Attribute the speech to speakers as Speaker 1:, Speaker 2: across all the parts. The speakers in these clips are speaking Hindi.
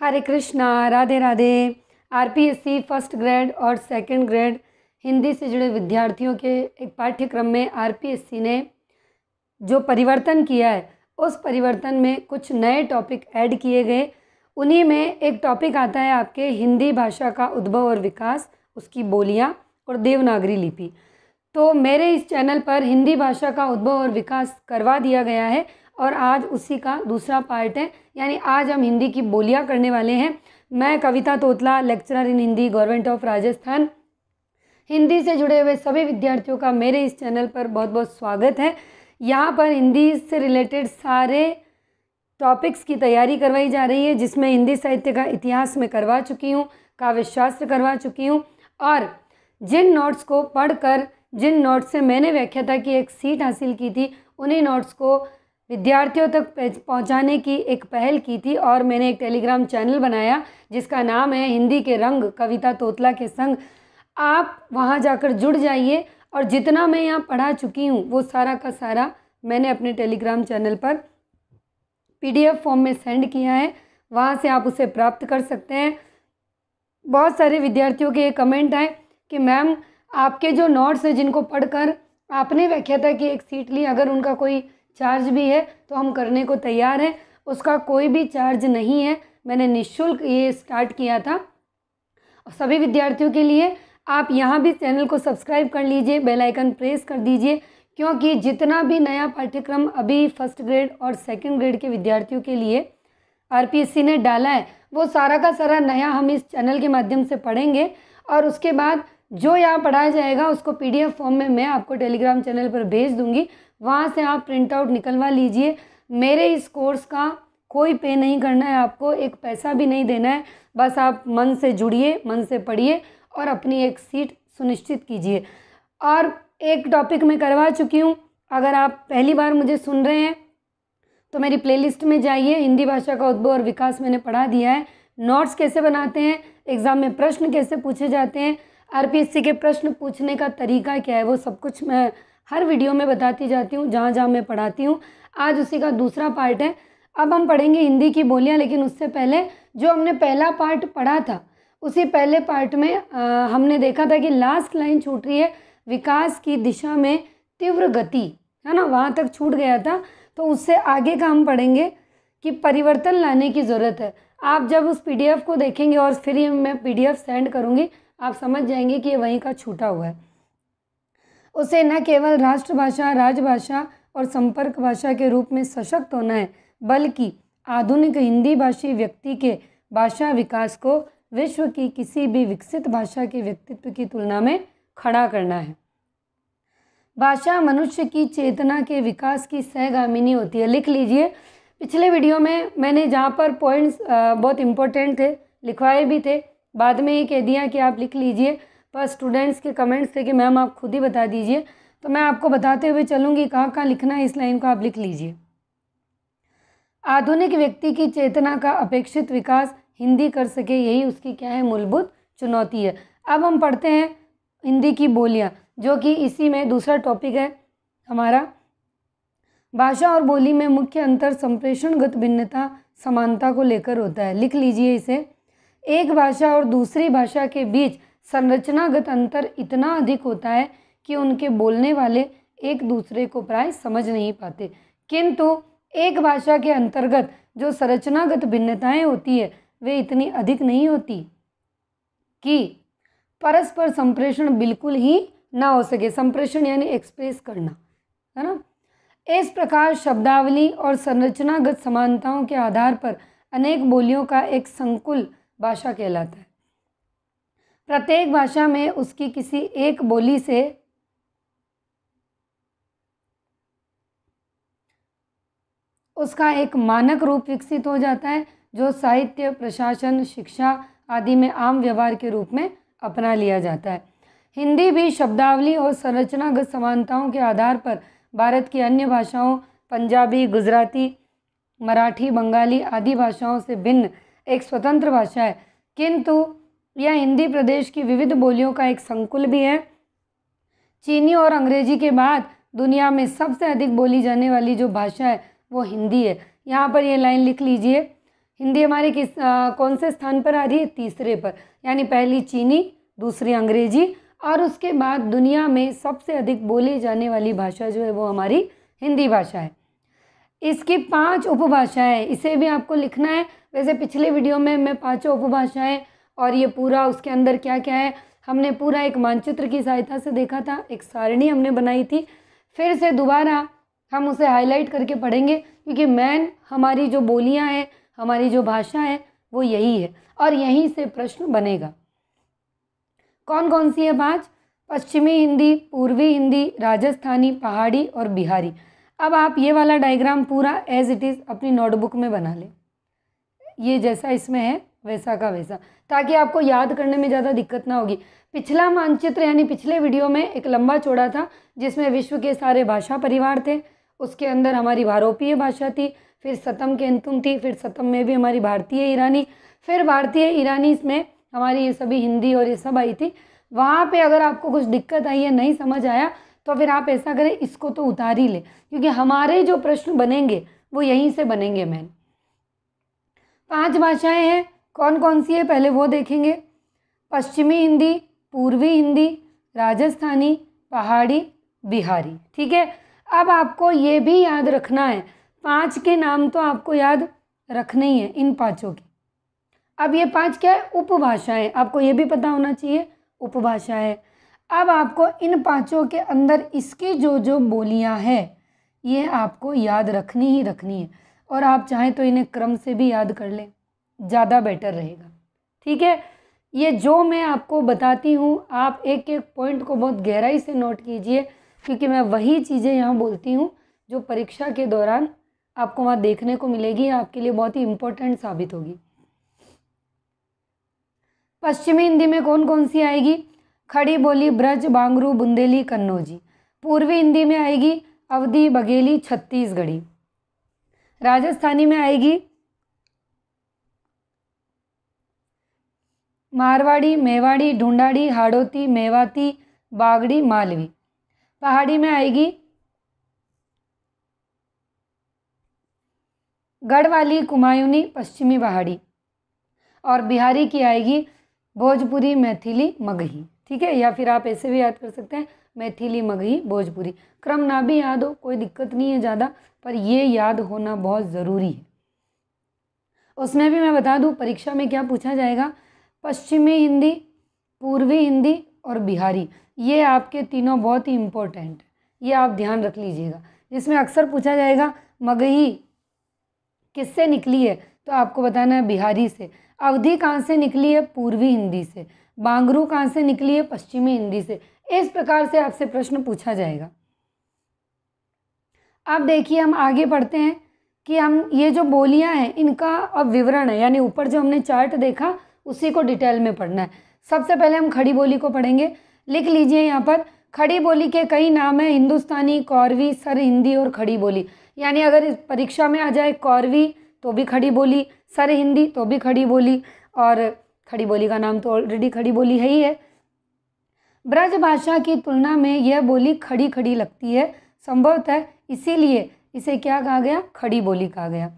Speaker 1: हरे Krishna Radhe Radhe RPSC first grade और सेकंड ग्रेड हिंदी से जुड़े विद्यार्थियों के एक पाठ्यक्रम में आरपीएससी ने जो परिवर्तन किया है उस परिवर्तन में कुछ नए टॉपिक ऐड किए गए उन्हीं में एक टॉपिक आता है आपके हिंदी भाषा का उद्भव और विकास उसकी बोलियाँ और देवनागरी लिपि तो मेरे इस चैनल पर हिंदी भाषा का उद्भव और विकास करवा दिया गया है और आज उसी का दूसरा पार्ट है यानी आज हम हिंदी की बोलियाँ करने वाले हैं मैं Kavita Totla lecturer in Hindi government of Rajasthan Hindi से जुड़े हुए सभी विद्यार्थियों का मेरे इस चैनल पर बहुत बहुत स्वागत है यहाँ पर हिंदी से रिलेटेड सारे टॉपिक्स की तैयारी करवाई जा रही है जिसमें हिंदी साहित्य का इतिहास में करवा चुकी हूँ काव्य शास्त्र करवा चुकी हूँ और जिन नोट्स को पढ़कर जिन नोट्स से मैंने व्याख्याता की एक सीट हासिल की थी उन्हीं नोट्स को विद्यार्थियों तक पहुंचाने की एक पहल की थी और मैंने एक टेलीग्राम चैनल बनाया जिसका नाम है हिंदी के रंग कविता तोतला के संग आप वहाँ जाकर जुड़ जाइए और जितना मैं यहाँ पढ़ा चुकी हूँ वो सारा का सारा मैंने अपने टेलीग्राम चैनल पर पीडीएफ फॉर्म में सेंड किया है वहाँ से आप उसे प्राप्त कर सकते हैं बहुत सारे विद्यार्थियों के ये कमेंट आए कि मैम आपके जो नोट्स हैं जिनको पढ़ आपने था की एक सीट ली अगर उनका कोई चार्ज भी है तो हम करने को तैयार हैं उसका कोई भी चार्ज नहीं है मैंने निशुल्क ये स्टार्ट किया था सभी विद्यार्थियों के लिए आप यहाँ भी चैनल को सब्सक्राइब कर लीजिए बेल आइकन प्रेस कर दीजिए क्योंकि जितना भी नया पाठ्यक्रम अभी फर्स्ट ग्रेड और सेकंड ग्रेड के विद्यार्थियों के लिए आरपीएससी ने डाला है वो सारा का सारा नया हम इस चैनल के माध्यम से पढ़ेंगे और उसके बाद जो यहाँ पढ़ाया जाएगा उसको पीडीएफ फॉर्म में मैं आपको टेलीग्राम चैनल पर भेज दूंगी वहाँ से आप प्रिंट आउट निकलवा लीजिए मेरे इस कोर्स का कोई पे नहीं करना है आपको एक पैसा भी नहीं देना है बस आप मन से जुड़िए मन से पढ़िए और अपनी एक सीट सुनिश्चित कीजिए और एक टॉपिक मैं करवा चुकी हूँ अगर आप पहली बार मुझे सुन रहे हैं तो मेरी प्लेलिस्ट में जाइए हिंदी भाषा का उद्भव और विकास मैंने पढ़ा दिया है नोट्स कैसे बनाते हैं एग्ज़ाम में प्रश्न कैसे पूछे जाते हैं आरपीएससी के प्रश्न पूछने का तरीका क्या है वो सब कुछ मैं हर वीडियो में बताती जाती हूँ जहाँ जहाँ मैं पढ़ाती हूँ आज उसी का दूसरा पार्ट है अब हम पढ़ेंगे हिंदी की बोलियाँ लेकिन उससे पहले जो हमने पहला पार्ट पढ़ा था उसी पहले पार्ट में आ, हमने देखा था कि लास्ट लाइन छूट रही है विकास की दिशा में तीव्र गति है ना वहाँ तक छूट गया था तो उससे आगे का हम पढ़ेंगे कि परिवर्तन लाने की ज़रूरत है आप जब उस पीडीएफ को देखेंगे और फिर मैं पीडीएफ सेंड करूँगी आप समझ जाएंगे कि ये वहीं का छूटा हुआ है उसे न केवल राष्ट्रभाषा राजभाषा और संपर्क भाषा के रूप में सशक्त होना है बल्कि आधुनिक हिंदी भाषी व्यक्ति के भाषा विकास को विश्व की किसी भी विकसित भाषा के व्यक्तित्व की तुलना में खड़ा करना है भाषा मनुष्य की चेतना के विकास की सहगामिनी होती है लिख लीजिए पिछले वीडियो में मैंने जहाँ पर पॉइंट्स बहुत इम्पोर्टेंट थे लिखवाए भी थे बाद में ये कह दिया कि आप लिख लीजिए पर स्टूडेंट्स के कमेंट्स थे कि मैम आप खुद ही बता दीजिए तो मैं आपको बताते हुए चलूँगी कहाँ कहाँ लिखना है इस लाइन को आप लिख लीजिए आधुनिक व्यक्ति की चेतना का अपेक्षित विकास हिंदी कर सके यही उसकी क्या है मूलभूत चुनौती है अब हम पढ़ते हैं हिंदी की बोलियाँ जो कि इसी में दूसरा टॉपिक है हमारा भाषा और बोली में मुख्य अंतर संप्रेषणगत भिन्नता समानता को लेकर होता है लिख लीजिए इसे एक भाषा और दूसरी भाषा के बीच संरचनागत अंतर इतना अधिक होता है कि उनके बोलने वाले एक दूसरे को प्राय समझ नहीं पाते किंतु एक भाषा के अंतर्गत जो संरचनागत भिन्नताएं होती है वे इतनी अधिक नहीं होती कि परस्पर संप्रेषण बिल्कुल ही ना हो सके संप्रेषण यानी एक्सप्रेस करना है ना इस प्रकार शब्दावली और संरचनागत समानताओं के आधार पर अनेक बोलियों का एक संकुल भाषा कहलाता है प्रत्येक भाषा में उसकी किसी एक बोली से उसका एक मानक रूप विकसित हो जाता है जो साहित्य प्रशासन शिक्षा आदि में आम व्यवहार के रूप में अपना लिया जाता है हिंदी भी शब्दावली और संरचनागत समानताओं के आधार पर भारत की अन्य भाषाओं पंजाबी गुजराती मराठी बंगाली आदि भाषाओं से भिन्न एक स्वतंत्र भाषा है किंतु यह हिंदी प्रदेश की विविध बोलियों का एक संकुल भी है चीनी और अंग्रेजी के बाद दुनिया में सबसे अधिक बोली जाने वाली जो भाषा है वो हिंदी है यहाँ पर यह लाइन लिख लीजिए हिंदी हमारे किस आ, कौन से स्थान पर आ रही है तीसरे पर यानी पहली चीनी दूसरी अंग्रेजी और उसके बाद दुनिया में सबसे अधिक बोली जाने वाली भाषा जो है वो हमारी हिंदी भाषा है इसकी पांच उपभाषाएं इसे भी आपको लिखना है वैसे पिछले वीडियो में मैं पांचों उपभाषाएं और ये पूरा उसके अंदर क्या क्या है हमने पूरा एक मानचित्र की सहायता से देखा था एक सारणी हमने बनाई थी फिर से दोबारा हम उसे हाईलाइट करके पढ़ेंगे क्योंकि मैन हमारी जो बोलियाँ हैं हमारी जो भाषा है वो यही है और यहीं से प्रश्न बनेगा कौन कौन सी है पाँच पश्चिमी हिंदी पूर्वी हिंदी राजस्थानी पहाड़ी और बिहारी अब आप ये वाला डायग्राम पूरा एज इट इज़ अपनी नोटबुक में बना लें ये जैसा इसमें है वैसा का वैसा ताकि आपको याद करने में ज़्यादा दिक्कत ना होगी पिछला मानचित्र यानी पिछले वीडियो में एक लंबा चौड़ा था जिसमें विश्व के सारे भाषा परिवार थे उसके अंदर हमारी भारोपीय भाषा थी फिर सतम के अंतुम थी फिर सतम में भी हमारी भारतीय ईरानी फिर भारतीय ईरानी में हमारी ये सभी हिंदी और ये सब आई थी वहाँ पे अगर आपको कुछ दिक्कत आई है नहीं समझ आया तो फिर आप ऐसा करें इसको तो उतार ही ले क्योंकि हमारे जो प्रश्न बनेंगे वो यहीं से बनेंगे मैन पांच भाषाएं हैं कौन कौन सी है पहले वो देखेंगे पश्चिमी हिंदी पूर्वी हिंदी राजस्थानी पहाड़ी बिहारी ठीक है अब आपको ये भी याद रखना है पांच के नाम तो आपको याद रखने ही है इन पांचों के अब ये पांच क्या है उपभाषाएं आपको ये भी पता होना चाहिए उपभाषा है अब आपको इन पाँचों के अंदर इसकी जो जो बोलियां हैं ये आपको याद रखनी ही रखनी है और आप चाहें तो इन्हें क्रम से भी याद कर लें ज़्यादा बेटर रहेगा ठीक है ये जो मैं आपको बताती हूँ आप एक एक पॉइंट को बहुत गहराई से नोट कीजिए क्योंकि मैं वही चीज़ें यहाँ बोलती हूँ जो परीक्षा के दौरान आपको वहाँ देखने को मिलेगी आपके लिए बहुत ही इम्पोर्टेंट साबित होगी पश्चिमी हिंदी में कौन कौन सी आएगी खड़ी बोली ब्रज बांगरू बुंदेली कन्नौजी पूर्वी हिंदी में आएगी अवधि बघेली छत्तीसगढ़ी राजस्थानी में आएगी मारवाड़ी मेवाड़ी ढूंढाड़ी हाड़ोती मेवाती बागड़ी मालवी पहाड़ी में आएगी गढ़वाली कुमायूनी पश्चिमी पहाड़ी और बिहारी की आएगी भोजपुरी मैथिली मगही ठीक है या फिर आप ऐसे भी याद कर सकते हैं मैथिली मगही भोजपुरी क्रम ना भी याद हो कोई दिक्कत नहीं है ज़्यादा पर ये याद होना बहुत ज़रूरी है उसमें भी मैं बता दूँ परीक्षा में क्या पूछा जाएगा पश्चिमी हिंदी पूर्वी हिंदी और बिहारी ये आपके तीनों बहुत ही इम्पोर्टेंट है ये आप ध्यान रख लीजिएगा जिसमें अक्सर पूछा जाएगा मगही किससे निकली है तो आपको बताना है बिहारी से अवधि कहाँ से निकली है पूर्वी हिंदी से बांगरू कहाँ से निकली है पश्चिमी हिंदी से इस प्रकार से आपसे प्रश्न पूछा जाएगा अब देखिए हम आगे पढ़ते हैं कि हम ये जो बोलियां हैं इनका अब विवरण है यानी ऊपर जो हमने चार्ट देखा उसी को डिटेल में पढ़ना है सबसे पहले हम खड़ी बोली को पढ़ेंगे लिख लीजिए यहाँ पर खड़ी बोली के कई नाम हैं हिंदुस्तानी कौरवी सर हिंदी और खड़ी बोली यानी अगर इस परीक्षा में आ जाए कौरवी तो भी खड़ी बोली सर हिंदी तो भी खड़ी बोली और खड़ी बोली का नाम तो ऑलरेडी खड़ी बोली है ही है ब्रज भाषा की तुलना में यह बोली खड़ी खड़ी लगती है संभवतः इसीलिए इसे क्या कहा गया खड़ी बोली कहा गया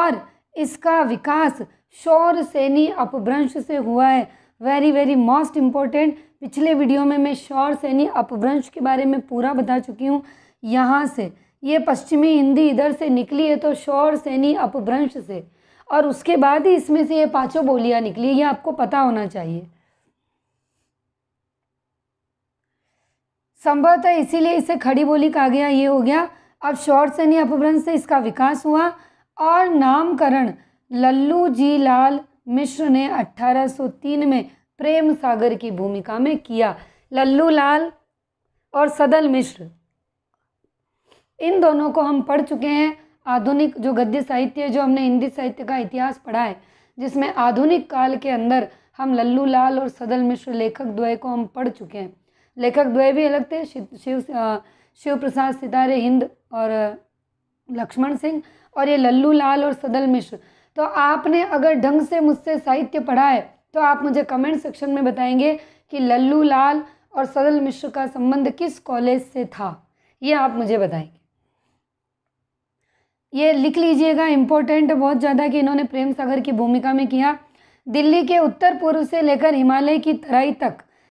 Speaker 1: और इसका विकास शौर सैनी अपभ्रंश से हुआ है वेरी वेरी मोस्ट इम्पॉर्टेंट पिछले वीडियो में मैं शौर सैनी अपभ्रंश के बारे में पूरा बता चुकी हूँ यहाँ से ये पश्चिमी हिंदी इधर से निकली है तो शौर सैनी अपभ्रंश से और उसके बाद ही इसमें से ये पाँचों बोलियाँ निकली ये आपको पता होना चाहिए संभवतः इसीलिए इसे खड़ी बोली कहा गया ये हो गया अब शॉर्ट नहीं अपभ्रंश से इसका विकास हुआ और नामकरण लल्लू जी लाल मिश्र ने 1803 में प्रेम सागर की भूमिका में किया लल्लू लाल और सदल मिश्र इन दोनों को हम पढ़ चुके हैं आधुनिक जो गद्य साहित्य है जो हमने हिंदी साहित्य का इतिहास पढ़ा है जिसमें आधुनिक काल के अंदर हम लल्लू लाल और सदल मिश्र लेखक द्वय को हम पढ़ चुके हैं लेखक द्वय भी अलग थे शिव शिव प्रसाद सितारे हिंद और लक्ष्मण सिंह और ये लल्लू लाल और सदल मिश्र तो आपने अगर ढंग से मुझसे साहित्य पढ़ा है तो आप मुझे कमेंट सेक्शन में बताएंगे कि लल्लू लाल और सदल मिश्र का संबंध किस कॉलेज से था ये आप मुझे बताएंगे ये लिख लीजिएगा इम्पोर्टेंट बहुत ज़्यादा कि इन्होंने प्रेम सागर की भूमिका में किया दिल्ली के उत्तर पूर्व से लेकर हिमालय की तराई तक